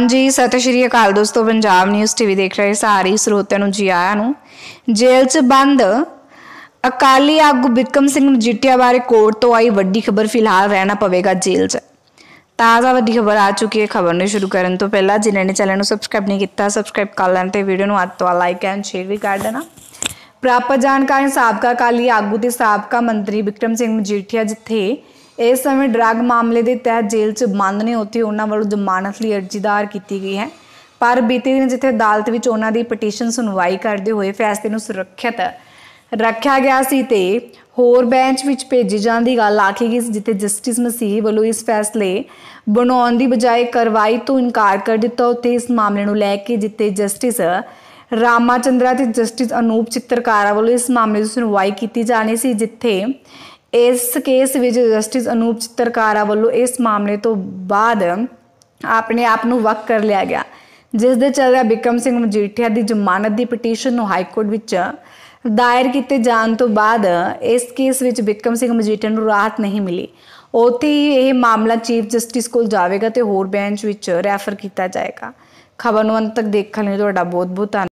ਹਾਂਜੀ ਸਤਿ ਸ਼੍ਰੀ ਅਕਾਲ ਦੋਸਤੋ ਪੰਜਾਬ ਨਿਊਜ਼ ਟੀਵੀ ਦੇਖ ਰਹੇ ਸਾਰੇ ਸਰੋਤਿਆਂ ਨੂੰ ਜੀ ਆਇਆਂ ਨੂੰ ਜੇਲ੍ਹ 'ਚ ਬੰਦ ਅਕਾਲੀ ਆਗੂ ਬਿਕਮ ਸਿੰਘ ਮਜੀਠੀਆ ਬਾਰੇ ਕੋਰਟ ਤੋਂ ਆਈ ਵੱਡੀ ਖਬਰ ਫਿਲਹਾਲ ਰਹਿਣਾ ਪਵੇਗਾ ਜੇਲ੍ਹ 'ਚ ਤਾਜ਼ਾ ਵੱਡੀ ਖਬਰ ਆ ਚੁੱਕੀ ਹੈ ਖਬਰ ਨੂੰ ਸ਼ੁਰੂ ਕਰਨ ਤੋਂ ਪਹਿਲਾਂ ਜਿਨ੍ਹਾਂ ਨੇ ਚੈਨਲ ਨੂੰ ਸਬਸਕ੍ਰਾਈਬ ਨਹੀਂ ਕੀਤਾ ਸਬਸਕ੍ਰਾਈਬ ਕਰ ਲੈਣ ਤੇ ਵੀਡੀਓ ਨੂੰ ਅੱਜ ਤੋਂ ਲਾਈਕ ਐਂਡ ਸ਼ੇਅਰ ਵੀ ਕਰ ਦੇਣਾ ਪ੍ਰਾਪਤ ਜਾਣਕਾਰੀ ਸਾਬਕਾ ਅਕਾਲੀ ਆਗੂ ਤੇ ਸਾਬਕਾ ਮੰਤਰੀ ਬਿਕਰਮ ਸਿੰਘ ਮਜੀਠੀਆ ਜਿੱਥੇ ਇਸ ਸਮੇਂ ਡਰੱਗ ਮਾਮਲੇ ਦੇ ਤਹਿਤ ਜੇਲ੍ਹ 'ਚ ਬੰਦ ਨੇ ਉੱਥੇ ਉਹਨਾਂ ਵੱਲੋਂ ਜ਼ਮਾਨਤ ਲਈ ਅਰਜ਼ੀ ਕੀਤੀ ਗਈ ਹੈ ਪਰ ਬੀਤੇ ਦਿਨ ਜਿੱਥੇ ਅਦਾਲਤ ਵਿੱਚ ਉਹਨਾਂ ਦੀ ਪਟੀਸ਼ਨ ਸੁਣਵਾਈ ਕਰਦੇ ਹੋਏ ਫੈਸਲੇ ਨੂੰ ਸੁਰੱਖਿਅਤ ਰੱਖਿਆ ਗਿਆ ਸੀ ਤੇ ਹੋਰ ਬੈਂਚ ਵਿੱਚ ਭੇਜੀ ਜਾਣ ਦੀ ਗੱਲ ਆਖੀ ਗਈ ਜਿੱਥੇ ਜਸਟਿਸ ਮਸੀਹ ਵੱਲੋਂ ਇਸ ਫੈਸਲੇ ਬਣਾਉਣ ਦੀ ਬਜਾਏ ਕਾਰਵਾਈ ਤੋਂ ਇਨਕਾਰ ਕਰ ਦਿੱਤਾ ਉੱਥੇ ਇਸ ਮਾਮਲੇ ਨੂੰ ਲੈ ਕੇ ਜਿੱਥੇ ਜਸਟਿਸ ਰਾਮਾਚੰਦਰਾ ਤੇ ਜਸਟਿਸ ਅਨੂਪ ਚਿੱਤਰਕਾਰਾ ਵੱਲੋਂ ਇਸ ਮਾਮਲੇ ਦੀ ਸੁਣਵਾਈ ਕੀਤੀ ਜਾਣੀ ਸੀ ਜਿੱਥੇ ਇਸ ਕੇਸ ਵਿੱਚ ਜਸਟਿਸ ਅਨੂਪ ਚਿੱਤਰਕਾਰਾ ਵੱਲੋਂ ਇਸ ਮਾਮਲੇ ਤੋਂ ਬਾਅਦ ਆਪਣੇ ਆਪ ਨੂੰ ਵਕ ਕਰ ਲਿਆ ਗਿਆ ਜਿਸ ਦੇ ਚੱਲਦਿਆਂ ਬਿਕਮ ਸਿੰਘ ਮਜੀਠੀਆ ਦੀ ਜ਼ਮਾਨਤ ਦੀ ਪਟੀਸ਼ਨ ਨੂੰ ਹਾਈ ਕੋਰਟ ਵਿੱਚ ਦਾਇਰ ਕੀਤੇ ਜਾਣ ਤੋਂ ਬਾਅਦ ਇਸ ਕੇਸ ਵਿੱਚ ਬਿਕਮ ਸਿੰਘ ਮਜੀਠੀਆ ਨੂੰ ਰਾਹਤ ਨਹੀਂ ਮਿਲੀ ਉਥੇ ਹੀ ਇਹ ਮਾਮਲਾ ਚੀਫ ਜਸਟਿਸ ਕੋਲ ਜਾਵੇਗਾ ਤੇ ਹੋਰ ਬੈਂਚ ਵਿੱਚ ਰੈਫਰ ਕੀਤਾ ਜਾਏਗਾ ਖਬਰ ਨੂੰ ਅੰਤ ਤੱਕ ਦੇਖਣ ਲਈ ਤੁਹਾਡਾ ਬਹੁਤ ਬਹੁਤ